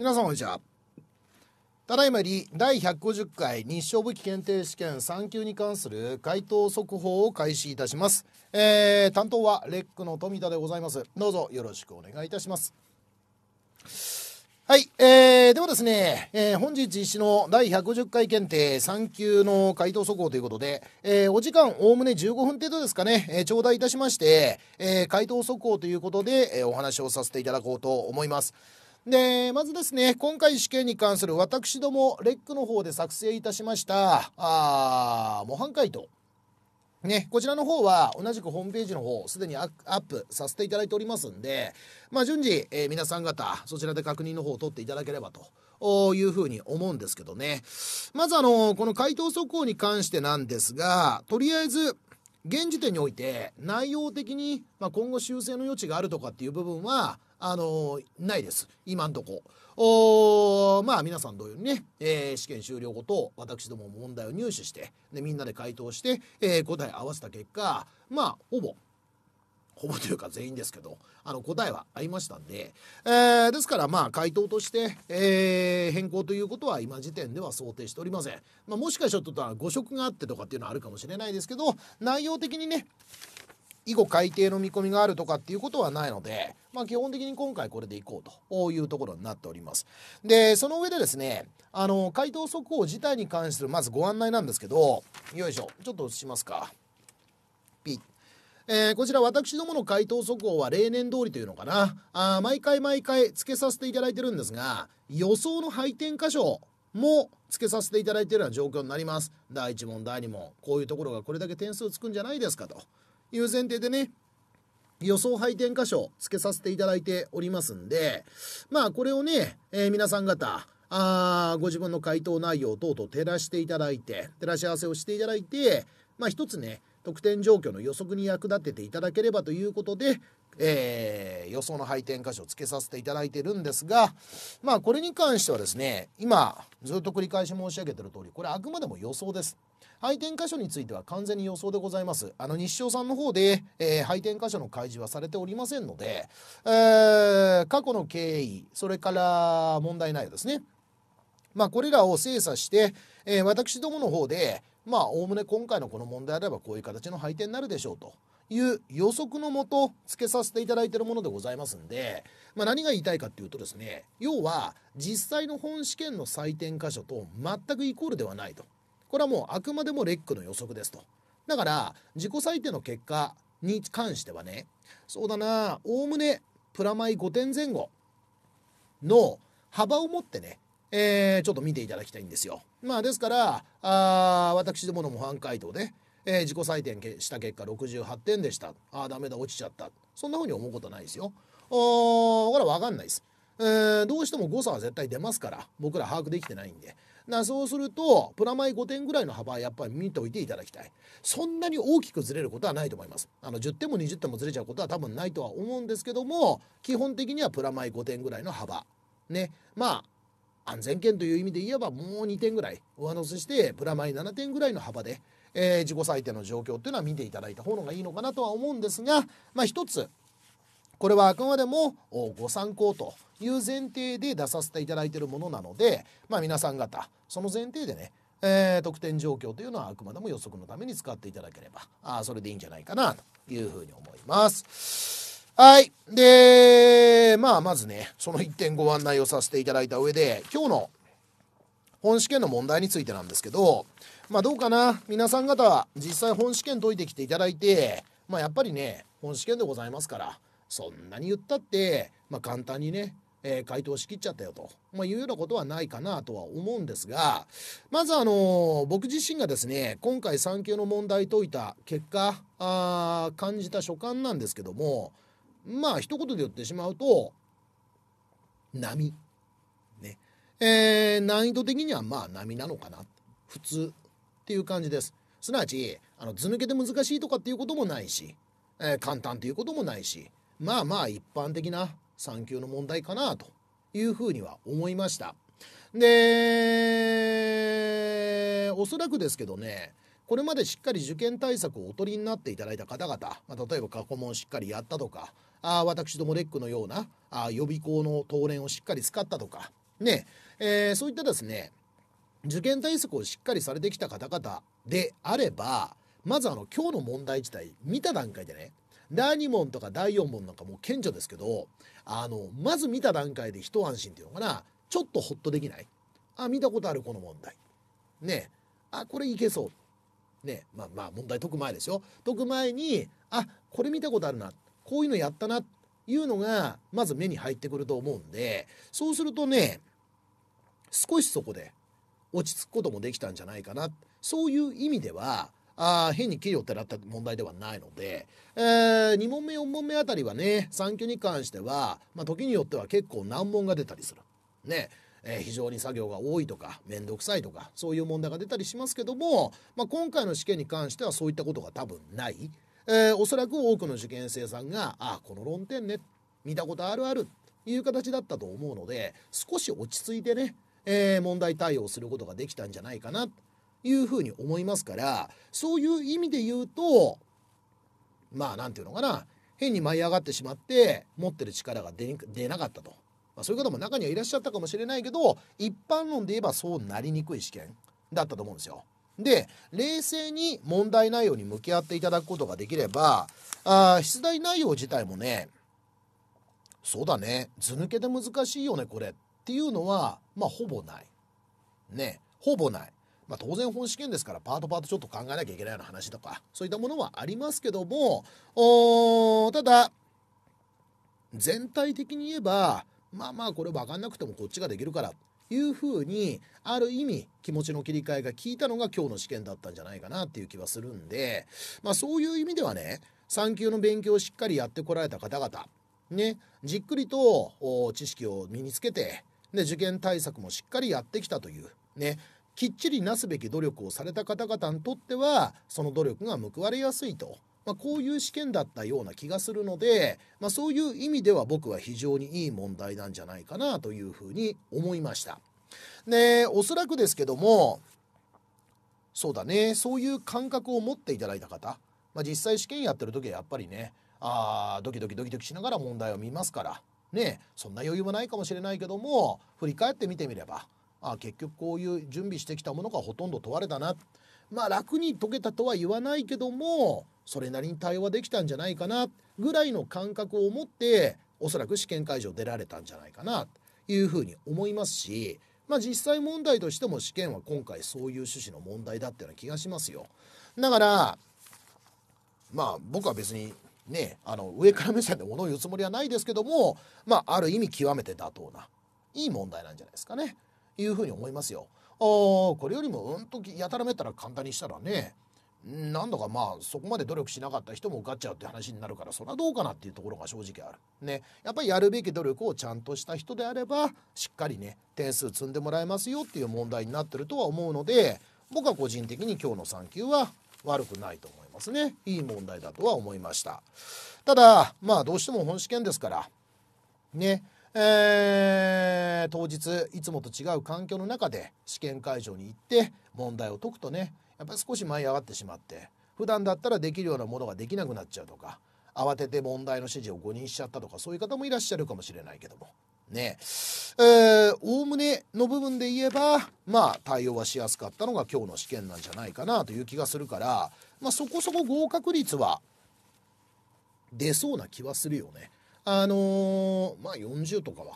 皆さんこんにちはただいまより第150回日照武器検定試験3級に関する回答速報を開始いたします、えー、担当はレックの富田でございますどうぞよろしくお願いいたしますはい、えー、ではですね、えー、本日実施の第150回検定3級の回答速報ということで、えー、お時間おおむね15分程度ですかね、えー、頂戴いたしまして、えー、回答速報ということで、えー、お話をさせていただこうと思います。でまずですね今回試験に関する私どもレックの方で作成いたしましたあ模範解答ね、こちらの方は同じくホームページの方すでにアップさせていただいておりますんで、まあ、順次、えー、皆さん方そちらで確認の方を取っていただければというふうに思うんですけどねまずあのこの回答速報に関してなんですがとりあえず現時点において内容的に、まあ、今後修正の余地があるとかっていう部分はあのないです今んとこおまあ皆さん同様にね、えー、試験終了後と私どもも問題を入手してでみんなで回答して、えー、答え合わせた結果まあほぼほぼというか全員ですけどあの答えはありましたんで、えー、ですからまあ回答として、えー、変更ということは今時点では想定しておりません、まあ、もしかしたら誤植があってとかっていうのはあるかもしれないですけど内容的にね以後改定の見込みがあるとかっていうことはないので、まあ、基本的に今回これでいこうというところになっております。で、その上でですね、あの、回答速報自体に関するまずご案内なんですけど、よいしょ、ちょっとしますか。ピッ。えー、こちら私どもの回答速報は例年通りというのかなあ毎回毎回つけさせていただいてるんですが予想の配点箇所もつけさせていただいてるような状況になります第1問第2問こういうところがこれだけ点数つくんじゃないですかという前提でね予想配点箇所つけさせていただいておりますんでまあこれをね、えー、皆さん方あご自分の回答内容等々照らしていただいて照らし合わせをしていただいてまあ一つね得点状況の予測に役立てていただければということで、えー、予想の配点箇所をつけさせていただいてるんですがまあこれに関してはですね今ずっと繰り返し申し上げてる通りこれあくまでも予想です。配点箇所については完全に予想でございます。あの日照さんの方で、えー、配点箇所の開示はされておりませんので、えー、過去の経緯それから問題内容ですねまあ、これらを精査して、えー、私どもの方で、まあおおむね今回のこの問題あればこういう形の配点になるでしょうという予測のもと付けさせていただいているものでございますんで、まあ、何が言いたいかっていうとですね要は実際の本試験の採点箇所と全くイコールではないとこれはもうあくまでもレックの予測ですとだから自己採点の結果に関してはねそうだなおおむねプラマイ5点前後の幅を持ってね、えー、ちょっと見ていただきたいんですよ。まあですからあ私どもの模範解答で、えー、自己採点した結果68点でしたああダメだ落ちちゃったそんなふうに思うことないですよ。ほから分かんないです、えー、どうしても誤差は絶対出ますから僕ら把握できてないんで。なそうするとプラマイ5点ぐらいの幅はやっぱり見ておいていただきたいそんなに大きくずれることはないと思いますあの10点も20点もずれちゃうことは多分ないとは思うんですけども基本的にはプラマイ5点ぐらいの幅ねま安全圏という意味で言えばもう2点ぐらい上乗せしてプラマイ7点ぐらいの幅で、えー、自己採点の状況っていうのは見ていただいた方がいいのかなとは思うんですが、まあ、一つこれはあくまでもご参考という前提で出させていただいているものなので、まあ、皆さん方その前提でねえー、得点状況というのはあくまでも予測のために使っていただければあそれでいいんじゃないかなというふうに思います。はい。で、まあ、まずね、その1点ご案内をさせていただいた上で、今日の本試験の問題についてなんですけど、まあ、どうかな皆さん方は実際本試験解いてきていただいて、まあ、やっぱりね、本試験でございますから、そんなに言ったって、まあ、簡単にね、えー、回答しきっちゃったよと、まあ、いうようなことはないかなとは思うんですが、まずあのー、僕自身がですね、今回3級の問題解いた結果、あ感じた所感なんですけども、まあ一言で言ってしまうと波ねえー、難易度的にはまあ波なのかな普通っていう感じですすなわちあの図抜けて難しいとかっていうこともないし、えー、簡単ということもないしまあまあ一般的な3級の問題かなというふうには思いましたでおそらくですけどねこれまでしっかり受験対策をお取りになっていただいた方々、まあ、例えば過去問しっかりやったとかあ私どもレックのようなあ予備校の当連をしっかり使ったとか、ねえー、そういったですね受験対策をしっかりされてきた方々であればまずあの今日の問題自体見た段階でね第2問とか第4問なんかもう顕著ですけどあのまず見た段階で一安心っていうのかなちょっとほっとできないあ見たことあるこの問題ねあこれいけそうねまあまあ問題解く前ですよ解く前にあこれ見たことあるなこういうのやったなっていうのがまず目に入ってくると思うんでそうするとね少しそこで落ち着くこともできたんじゃないかなそういう意味ではあ変に器料ってなった問題ではないので、えー、2問目4問目あたりはね3級に関しては、まあ、時によっては結構難問が出たりする。ねえー、非常に作業が多いとか面倒くさいとかそういう問題が出たりしますけども、まあ、今回の試験に関してはそういったことが多分ない。えー、おそらく多くの受験生さんが「あこの論点ね見たことあるある」という形だったと思うので少し落ち着いてね、えー、問題対応することができたんじゃないかなというふうに思いますからそういう意味で言うとまあ何て言うのかな変に舞い上がってしまって持ってる力が出なかったと。まあ、そういう方も中にはいらっしゃったかもしれないけど一般論で言えばそうなりにくい試験だったと思うんですよ。で冷静に問題内容に向き合っていただくことができればあ出題内容自体もねそうだね図抜けで難しいよねこれっていうのはまあほぼないねほぼない。まあ、当然本試験ですからパートパートちょっと考えなきゃいけないような話とかそういったものはありますけどもおただ全体的に言えばまあまあこれ分かんなくてもこっちができるからいうふうにある意味気持ちの切り替えが効いたのが今日の試験だったんじゃないかなっていう気はするんで、まあ、そういう意味ではね3級の勉強をしっかりやってこられた方々ねじっくりと知識を身につけてで受験対策もしっかりやってきたというねきっちりなすべき努力をされた方々にとってはその努力が報われやすいとまあ、こういう試験だったような気がするので、まあ、そういう意味では僕は非常にいい問題なんじゃないかなというふうに思いました。でおそらくですけどもそうだねそういう感覚を持っていただいた方、まあ、実際試験やってる時はやっぱりねあドキドキドキドキしながら問題を見ますからねそんな余裕もないかもしれないけども振り返ってみてみればあ結局こういう準備してきたものがほとんど問われたなまあ楽に解けたとは言わないけどもそれなりに対応はできたんじゃないかなぐらいの感覚を持っておそらく試験会場出られたんじゃないかなというふうに思いますし、まあ、実際問題としても試験は今回そういう趣旨の問題だったような気がしますよ。だからまあ僕は別にねあの上から目線で物を言うつもりはないですけども、まあ、ある意味極めて妥当ないい問題なんじゃないですかねいうふうに思いますよ。おこれよりもうんとやたらめったら簡単にしたらねなんだかまあそこまで努力しなかった人も受かっちゃうって話になるからそれはどうかなっていうところが正直ある。ねやっぱりやるべき努力をちゃんとした人であればしっかりね点数積んでもらえますよっていう問題になってるとは思うので僕は個人的に今日の3級は悪くないと思いますね。いい問題だとは思いました。ただまあどうしても本試験ですからねえー、当日いつもと違う環境の中で試験会場に行って問題を解くとねやっぱり少し舞い上がってしまって普段だったらできるようなものができなくなっちゃうとか慌てて問題の指示を誤認しちゃったとかそういう方もいらっしゃるかもしれないけどもねえおおむねの部分で言えばまあ対応はしやすかったのが今日の試験なんじゃないかなという気がするから、まあ、そこそこ合格率は出そうな気はするよね。あのー、まあ40とかは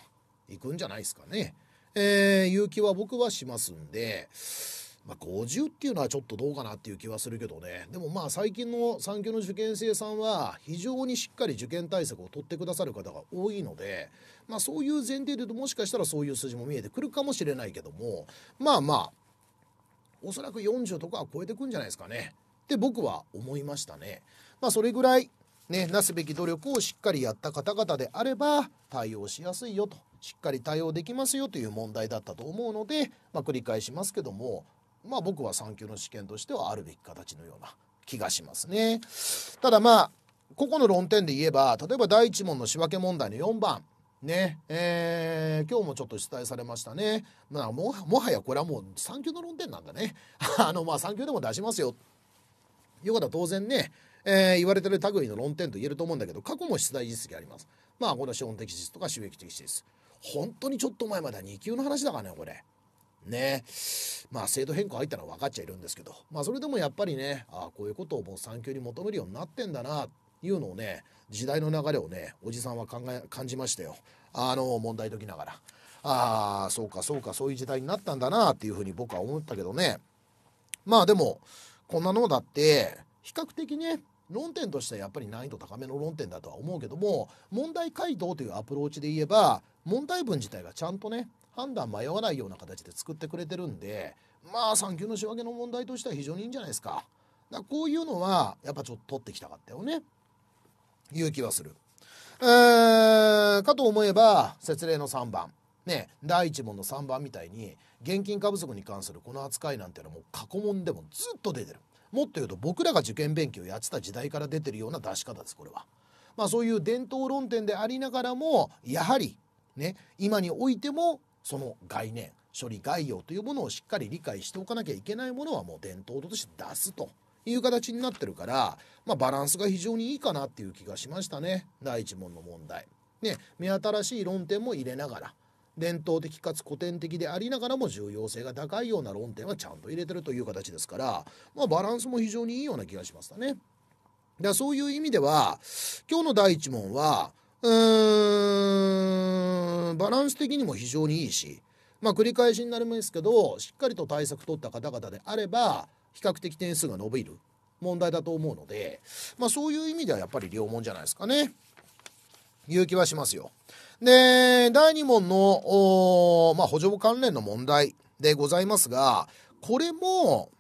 いくんじゃないですかね。えー、いう気は僕はしますんで。まあ、50っていうのはちょっとどうかなっていう気はするけどね。でもまあ最近の産業の受験生さんは非常にしっかり受験対策を取ってくださる方が多いので、まあそういう前提で言うともしかしたらそういう数字も見えてくるかもしれないけども、まあまあ、おそらく40とかは超えてくんじゃないですかね。って僕は思いましたね。まあそれぐらいね、なすべき努力をしっかりやった方々であれば対応しやすいよとしっかり対応できますよという問題だったと思うので、まあ、繰り返しますけどもまあ僕は3級の試験としてはあるべき形のような気がしますね。ただまあここの論点で言えば例えば第1問の仕分け問題の4番ねえー、今日もちょっと出題されましたね、まあ、もはやこれはもう3級の論点なんだね あのまあ3級でも出しますよいうことは当然ね、えー、言われてる類の論点と言えると思うんだけど過去も出題実績ありますまあこれは資本的質とか収益的質本当にちょっと前までは2級の話だからねこれねまあ制度変更入ったら分かっちゃいるんですけど、まあ、それでもやっぱりねああこういうことをもう産休に求めるようになってんだなっていうのをね時代の流れをねおじさんは考え感じましたよあの問題解きながらああそうかそうかそういう時代になったんだなっていうふうに僕は思ったけどねまあでもこんなのだって比較的ね論点としてはやっぱり難易度高めの論点だとは思うけども問題解答というアプローチで言えば問題文自体がちゃんとね判断迷わないような形で作ってくれてるんでまあ産休の仕分けの問題としては非常にいいんじゃないですか。だかこういうのはやっぱちょっと取ってきたかったよね。いう気はする。えー、かと思えば節例の3番。ね、第1問の3番みたいに現金過不足に関するこの扱いなんていうのはもう過去問でもずっと出てるもっと言うと僕らが受験勉強やってた時代から出てるような出し方ですこれは。まあ、そういう伝統論点でありながらもやはりね今においてもその概念処理概要というものをしっかり理解しておかなきゃいけないものはもう伝統として出すという形になってるから、まあ、バランスが非常にいいかなっていう気がしましたね第1問の問題。ね目新しい論点も入れながら伝統的かつ古典的でありながらも重要性が高いような論点はちゃんと入れてるという形ですから、まあ、バランスも非常にいいような気がしましたね。だそういう意味では今日の第1問はうーんうんバランス的にも非常にいいし、まあ、繰り返しになりますけどしっかりと対策取った方々であれば比較的点数が伸びる問題だと思うので、まあ、そういう意味ではやっぱり両門じゃないですかね。いう気はしますよ。で第2問の、まあ、補助関連の問題でございますがこれも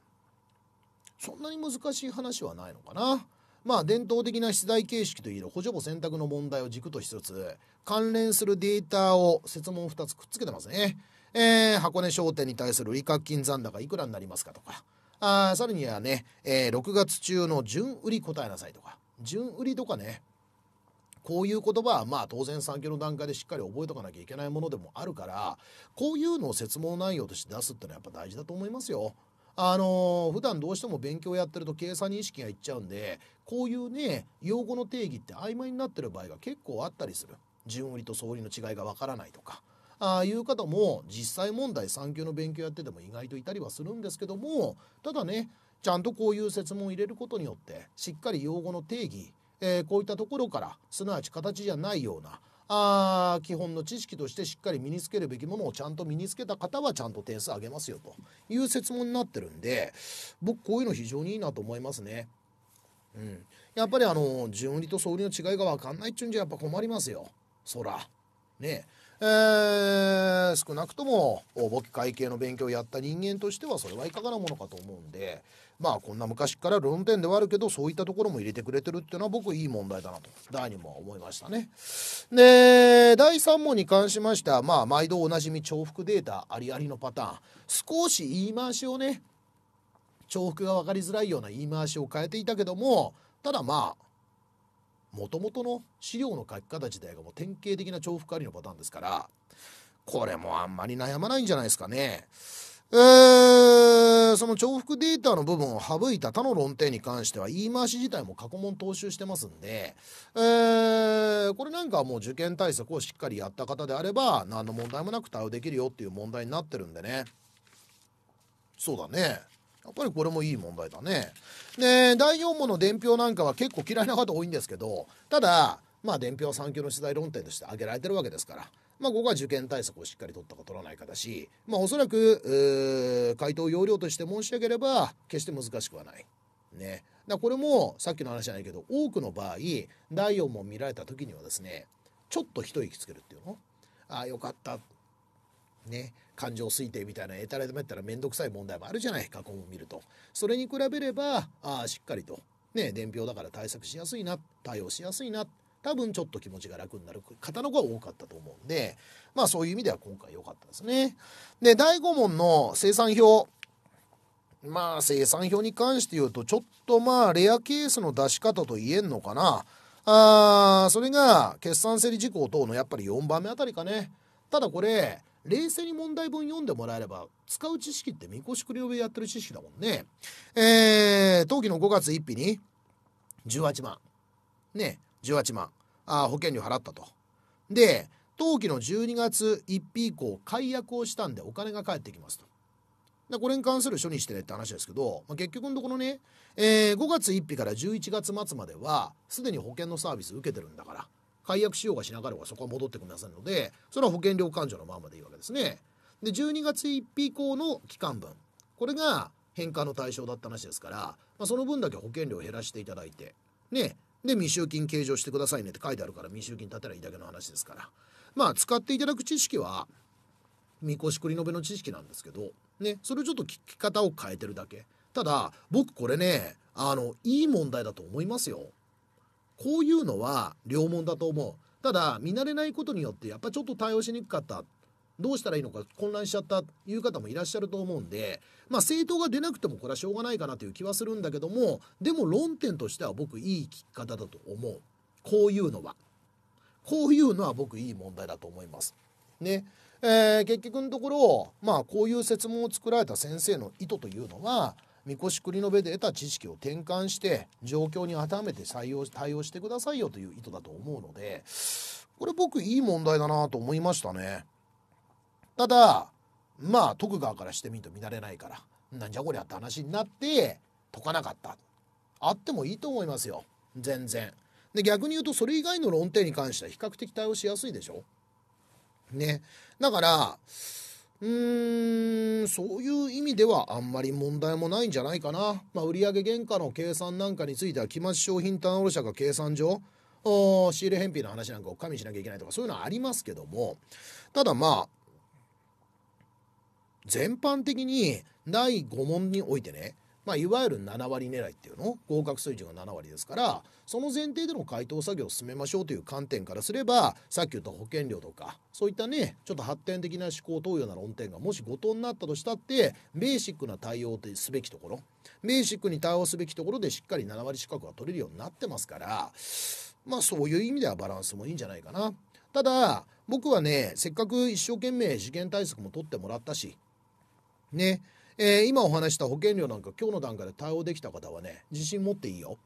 そんなに難しい話はないのかな。まあ伝統的な出題形式といえる補助簿選択の問題を軸としつつ関連するデータを設問2つくっつけてますね。えー、箱根商店に対する利確金残高いくらになりますかとかあさらにはね、えー、6月中の順売り答えなさいとか順売りとかねこういう言葉はまあ当然産業の段階でしっかり覚えとかなきゃいけないものでもあるからこういうのを説問内容として出すってのはやっぱ大事だと思いますよ。あのー、普段どうしても勉強やってると計算に意識がいっちゃうんでこういうね用語の定義って曖昧になってる場合が結構あったりする順売りと総理の違いがわからないとかああいう方も実際問題3級の勉強やってても意外といたりはするんですけどもただねちゃんとこういう説問を入れることによってしっかり用語の定義、えー、こういったところからすなわち形じゃないようなあ基本の知識としてしっかり身につけるべきものをちゃんと身につけた方はちゃんと点数上げますよという説問になってるんで僕こういうの非常にいいなと思いますね。うん、やっぱりあの順理と総理の違いが分かんないっちゅうんじゃやっぱ困りますよそら。ねえー、少なくとも簿記会計の勉強をやった人間としてはそれはいかがなものかと思うんでまあこんな昔から論点ではあるけどそういったところも入れてくれてるっていうのは僕いい問題だなと第2問は思いましたね。で第3問に関しましてはまあ毎度おなじみ重複データありありのパターン少し言い回しをね重複が分かりづらいような言い回しを変えていたけどもただまあもともとの資料の書き方自体がもう典型的な重複ありのパターンですからこれもあんまり悩まないんじゃないですかね。えその重複データの部分を省いた他の論点に関しては言い回し自体も過去問踏襲してますんで、えこれなんかはもう受験対策をしっかりやった方であれば何の問題もなく対応できるよっていう問題になってるんでねそうだねやっぱりこれもいい問題だねで第4問の伝票なんかは結構嫌いな方多いんですけどただまあ伝票3級の取材論点として挙げられてるわけですからまあ、ここは受験対策をしっかり取ったか取らないかだし、まあ、おそらく回答要領として申し上げれば決して難しくはない。ね、だこれもさっきの話じゃないけど多くの場合第4問見られた時にはですねちょっと一息つけるっていうのああよかったね感情推定みたいな得たらめったら面倒くさい問題もあるじゃない過去問見るとそれに比べればああしっかりとね伝票だから対策しやすいな対応しやすいな多分ちょっと気持ちが楽になる方の方が多かったと思うんで、まあそういう意味では今回良かったですね。で、第5問の生産表。まあ生産表に関して言うと、ちょっとまあレアケースの出し方と言えんのかな。あそれが決算整理事項等のやっぱり4番目あたりかね。ただこれ、冷静に問題文読んでもらえれば使う知識ってみこしくり上やってる知識だもんね。えー、当期の5月1日に18万。ね18万あ保険料払ったとで当期の12月1日以降解約をしたんでお金が返ってきますとでこれに関する処理してねって話ですけど、まあ、結局のところね、えー、5月1日から11月末まではすでに保険のサービス受けてるんだから解約しようがしなかればそこは戻ってくださいのでそれは保険料勘定のままでいいわけですねで12月1日以降の期間分これが返還の対象だった話ですから、まあ、その分だけ保険料を減らしていただいてねで未収金計上してくださいねって書いてあるから未収金立てればいいだけの話ですからまあ使っていただく知識はみこしくりのべの知識なんですけどねそれをちょっと聞き方を変えてるだけただ僕これねあのいい問題だと思いますよこういうのは良問だと思うただ見慣れないことによってやっぱちょっと対応しにくかったどうしたらいいのか混乱しちゃったいう方もいらっしゃると思うんで、まあ、政党が出なくてもこれはしょうがないかなという気はするんだけどもでも論点としては僕いい聞き方だと思うこういうのはこういうのは僕いい問題だと思います。ねえー、結局のところ、まあ、こういう説問を作られた先生の意図というのはみこしくりの部で得た知識を転換して状況に当てはめて採用対応してくださいよという意図だと思うのでこれ僕いい問題だなと思いましたね。ただまあ徳川からしてみると見慣れないからなんじゃこりゃって話になって解かなかったあってもいいと思いますよ全然で逆に言うとそれ以外の論点に関しては比較的対応しやすいでしょねだからうーんそういう意味ではあんまり問題もないんじゃないかな、まあ、売上原価の計算なんかについては期末商品単卸者が計算上仕入れ返品の話なんかを加味しなきゃいけないとかそういうのはありますけどもただまあ全般的に第5問においてねまあ、いわゆる7割狙いっていうの合格水準が7割ですからその前提での回答作業を進めましょうという観点からすればさっき言った保険料とかそういったねちょっと発展的な思考を問うような論点がもし後藤になったとしたってベーシックな対応すべきところベーシックに対応すべきところでしっかり7割資格が取れるようになってますからまあそういう意味ではバランスもいいんじゃないかな。ただ僕はねせっかく一生懸命事件対策も取ってもらったしね、えー、今お話した保険料なんか今日の段階で対応できた方はね自信持っていいよ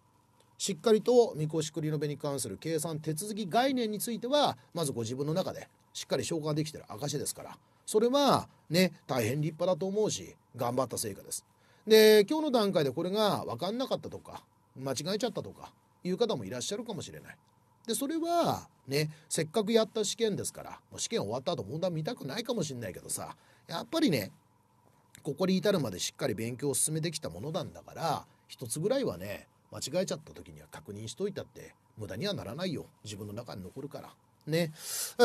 しっかりとみこしくりのべに関する計算手続き概念についてはまずご自分の中でしっかり消化できてる証ですからそれはね大変立派だと思うし頑張った成果ですで今日の段階でこれが分かんなかったとか間違えちゃったとかいう方もいらっしゃるかもしれないでそれはねせっかくやった試験ですからもう試験終わった後問題見たくないかもしんないけどさやっぱりねここに至るまでしっかり勉強を進めてきたものなんだから一つぐらいはね間違えちゃった時には確認しといたって無駄にはならないよ自分の中に残るからね、え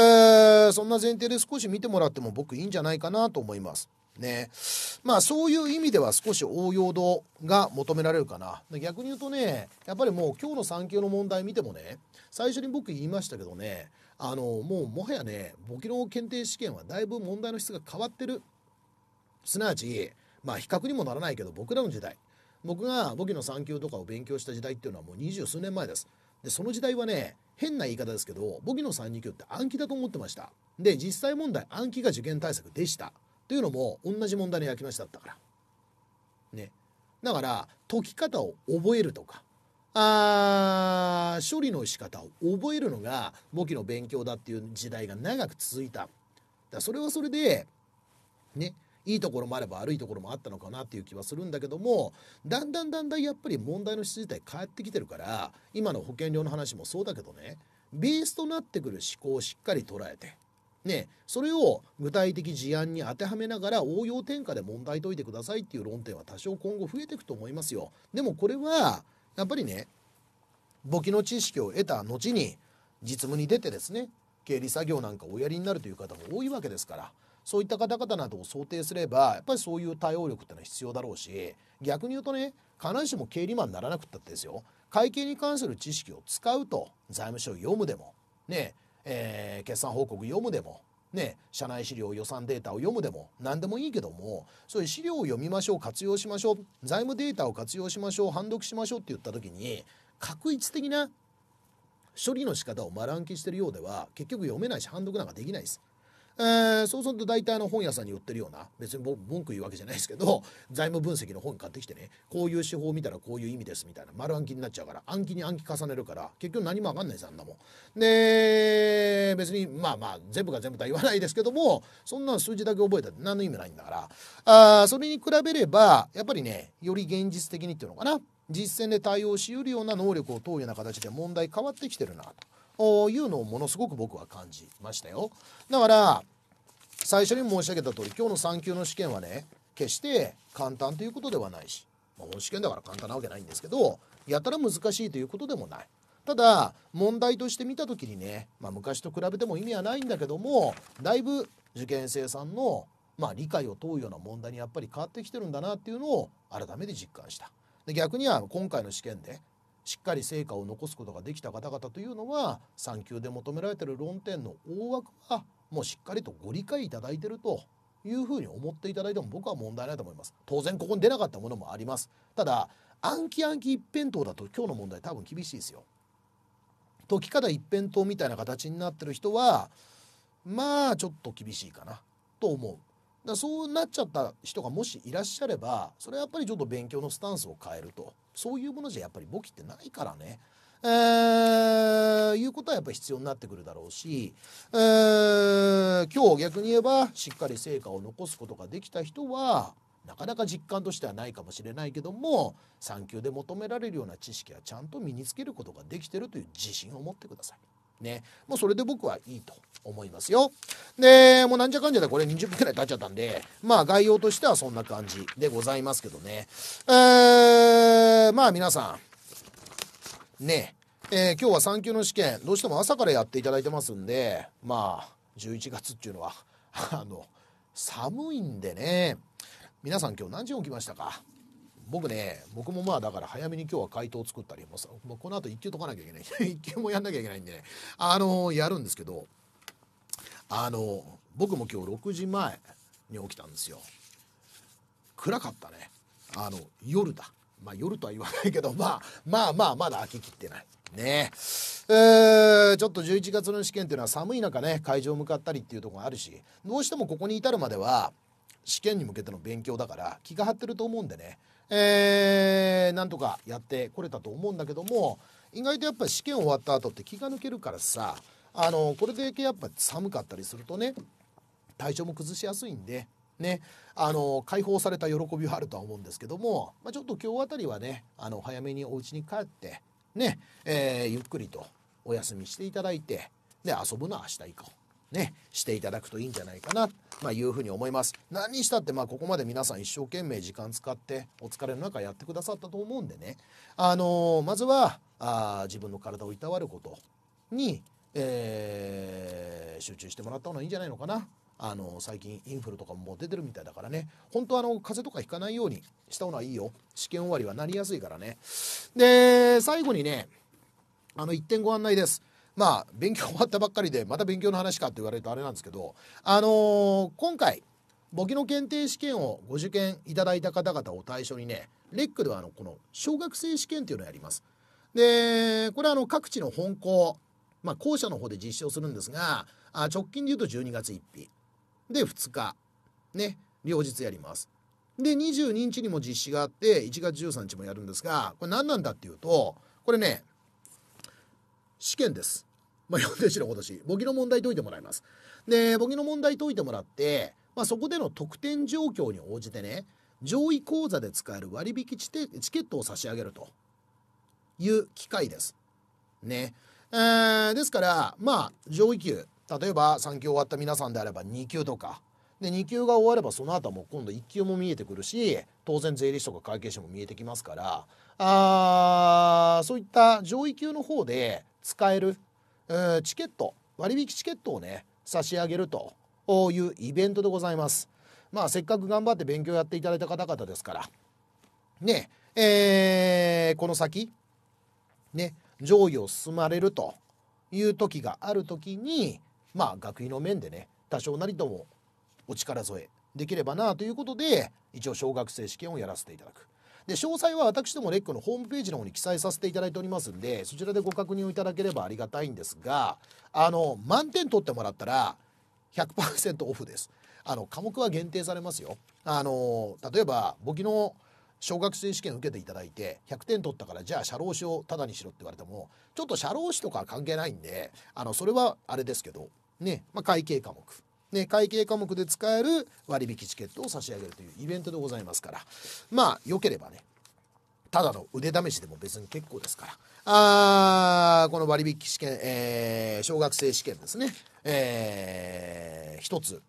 ー、そんな前提で少し見てもらっても僕いいんじゃないかなと思いますねまあそういう意味では少し応用度が求められるかな逆に言うとねやっぱりもう今日の3級の問題見てもね最初に僕言いましたけどねあのもうもはやね簿記の検定試験はだいぶ問題の質が変わってるすなわちまあ比較にもならないけど僕らの時代僕が簿記の3級とかを勉強した時代っていうのはもう二十数年前ですでその時代はね変な言い方ですけど簿記の3 2級って暗記だと思ってましたで実際問題暗記が受験対策でしたというのも同じ問題の焼きましだったからねだから解き方を覚えるとかあ処理の仕方を覚えるのが簿記の勉強だっていう時代が長く続いただそれはそれでねいいところもあれば悪いところもあったのかなっていう気はするんだけどもだんだんだんだんやっぱり問題の質自体変わってきてるから今の保険料の話もそうだけどねベースとなってくる思考をしっかり捉えて。ね、それを具体的事案に当てはめながら応用転嫁で問題解いてくださいっていう論点は多少今後増えていくと思いますよ。でもこれはやっぱりね簿記の知識を得た後に実務に出てですね経理作業なんかおやりになるという方も多いわけですからそういった方々などを想定すればやっぱりそういう対応力ってのは必要だろうし逆に言うとね必ずしも経理マンにならなくったってですよ会計に関する知識を使うと財務省読むでもねえー、決算報告読むでもね、社内資料予算データを読むでも何でもいいけどもそういう資料を読みましょう活用しましょう財務データを活用しましょう判読しましょうって言った時に確一的な処理の仕方を丸暗記してるようでは結局読めないし判読なんかできないです。えー、そうすると大体の本屋さんに売ってるような別に文句言うわけじゃないですけど財務分析の本買ってきてねこういう手法を見たらこういう意味ですみたいな丸暗記になっちゃうから暗記に暗記重ねるから結局何も分かんないですあんなもん。で別にまあまあ全部が全部とは言わないですけどもそんな数字だけ覚えたって何の意味ないんだからあそれに比べればやっぱりねより現実的にっていうのかな実践で対応しうるような能力を問うような形で問題変わってきてるなと。いうのをものすごく僕は感じましたよだから最初に申し上げた通り今日の3級の試験はね決して簡単ということではないし、まあ、本試験だから簡単なわけないんですけどやたら難しいということでもないただ問題として見た時にね、まあ、昔と比べても意味はないんだけどもだいぶ受験生さんのまあ、理解を問うような問題にやっぱり変わってきてるんだなっていうのを改めて実感した。で逆には今回の試験でしっかり成果を残すことができた方々というのは産休で求められている論点の大枠はもうしっかりとご理解いただいているというふうに思っていただいても僕は問題ないと思います当然ここに出なかったものもありますただ暗記暗記一辺倒だと今日の問題多分厳しいですよ解き方一辺倒みたいな形になっている人はまあちょっと厳しいかなと思うだそうなっちゃった人がもしいらっしゃればそれはやっぱりちょっと勉強のスタンスを変えるとそういうものじゃやっぱり簿記ってないからね。えー、いうことはやっぱり必要になってくるだろうし、えー、今日逆に言えばしっかり成果を残すことができた人はなかなか実感としてはないかもしれないけども産休で求められるような知識はちゃんと身につけることができてるという自信を持ってください。ねもうそれで僕はいいと思いますよでもうなんじゃかんじゃでこれ20分くらい経っちゃったんでまあ概要としてはそんな感じでございますけどねえー、まあ皆さんねえー、今日は3級の試験どうしても朝からやっていただいてますんでまあ11月っていうのはあの寒いんでね皆さん今日何時起きましたか僕ね僕もまあだから早めに今日は回答を作ったりもうこの後1級解かなきゃいけない1 級もやんなきゃいけないんでねあのー、やるんですけどあのー、僕も今日6時前に起きたんですよ暗かったねあの夜だまあ夜とは言わないけど、まあ、まあまあまだ飽ききってない。ねえー、ちょっと11月の試験っていうのは寒い中ね会場向かったりっていうとこがあるしどうしてもここに至るまでは試験に向けての勉強だから気が張ってると思うんでね、えー、なんとかやってこれたと思うんだけども意外とやっぱり試験終わった後って気が抜けるからさあのこれだけやっぱ寒かったりするとね体調も崩しやすいんで。ね、あの解放された喜びはあるとは思うんですけども、まあ、ちょっと今日あたりはねあの早めにお家に帰ってね、えー、ゆっくりとお休みしていただいてで遊ぶのは明日以降ねしていただくといいんじゃないかなまあ、いうふうに思います何にしたってまあここまで皆さん一生懸命時間使ってお疲れの中やってくださったと思うんでねあのー、まずはあ自分の体をいたわることに、えー、集中してもらった方がいいんじゃないのかなあの最近インフルとかも出てるみたいだからね本当あの風邪とかひかないようにした方がいいよ試験終わりはなりやすいからねで最後にねあの1点ご案内ですまあ勉強終わったばっかりでまた勉強の話かって言われるとあれなんですけどあのー、今回簿記の検定試験をご受験いただいた方々を対象にねレックではあのこの小学生試験というのをやります。でこれはあの各地の本校、まあ、校舎の方で実施をするんですがあ直近で言うと12月1日で2日ね両日やります。で22日にも実施があって1月13日もやるんですがこれ何なんだっていうとこれね試験です。まあ、4年生の今年、簿記の問題解いてもらいます。で、簿記の問題解いてもらって、まあ、そこでの得点状況に応じてね、上位講座で使える割引チケットを差し上げるという機会です。ね。えー、ですから、まあ、上位級、例えば3級終わった皆さんであれば2級とか、で2級が終わればその後も今度1級も見えてくるし当然税理士とか会計士も見えてきますからあーそういった上位級の方で使えるチケット割引チケットをね差し上げるというイベントでございます。まあせっかく頑張って勉強やっていただいた方々ですからねえー、この先ね上位を進まれるという時がある時にまあ学費の面でね多少なりともお力添えできればなということで一応小学生試験をやらせていただくで詳細は私どもレックのホームページの方に記載させていただいておりますんでそちらでご確認をいただければありがたいんですがあの満点取ってもらったら100%オフですあの科目は限定されますよあの例えば簿記の小学生試験受けていただいて100点取ったからじゃあ社労士をタダにしろって言われてもちょっと社労士とか関係ないんであのそれはあれですけどね、まあ、会計科目ね、会計科目で使える割引チケットを差し上げるというイベントでございますからまあ良ければねただの腕試しでも別に結構ですから。あこの割引試験、えー、小学生試験ですね。えー、一つ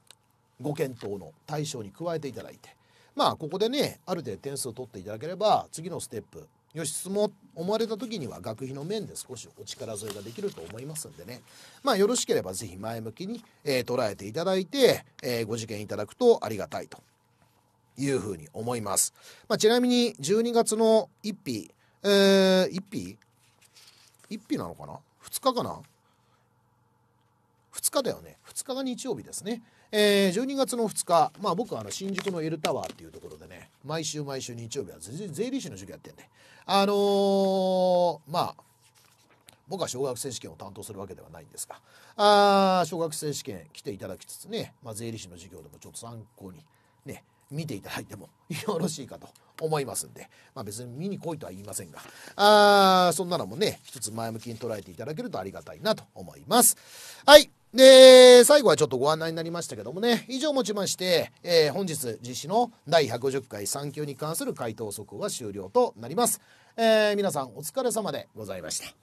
ご検討の対象に加えていただいて。まあ、ここでね、ある程度点数を取っていただければ、次のステップ、よし進もう思われた時には学費の面で少しお力添えができると思いますんでねまあよろしければ是非前向きに、えー、捉えていただいて、えー、ご受験いただくとありがたいというふうに思います、まあ、ちなみに12月の1日、えー、1日 ?1 日なのかな2日かな2日だよね2日が日曜日ですねえー、12月の2日、まあ、僕はあの新宿の L タワーっていうところでね毎週毎週日曜日は全然税理士の授業やってんで、ね、あのー、まあ僕は小学生試験を担当するわけではないんですがあ小学生試験来ていただきつつね、まあ、税理士の授業でもちょっと参考にね見ていただいても よろしいかと思いますんで、まあ、別に見に来いとは言いませんがあそんなのもね一つ前向きに捉えていただけるとありがたいなと思います。はいで、最後はちょっとご案内になりましたけどもね、以上をもちまして、えー、本日実施の第150回産休に関する回答速報は終了となります。えー、皆さんお疲れ様でございました。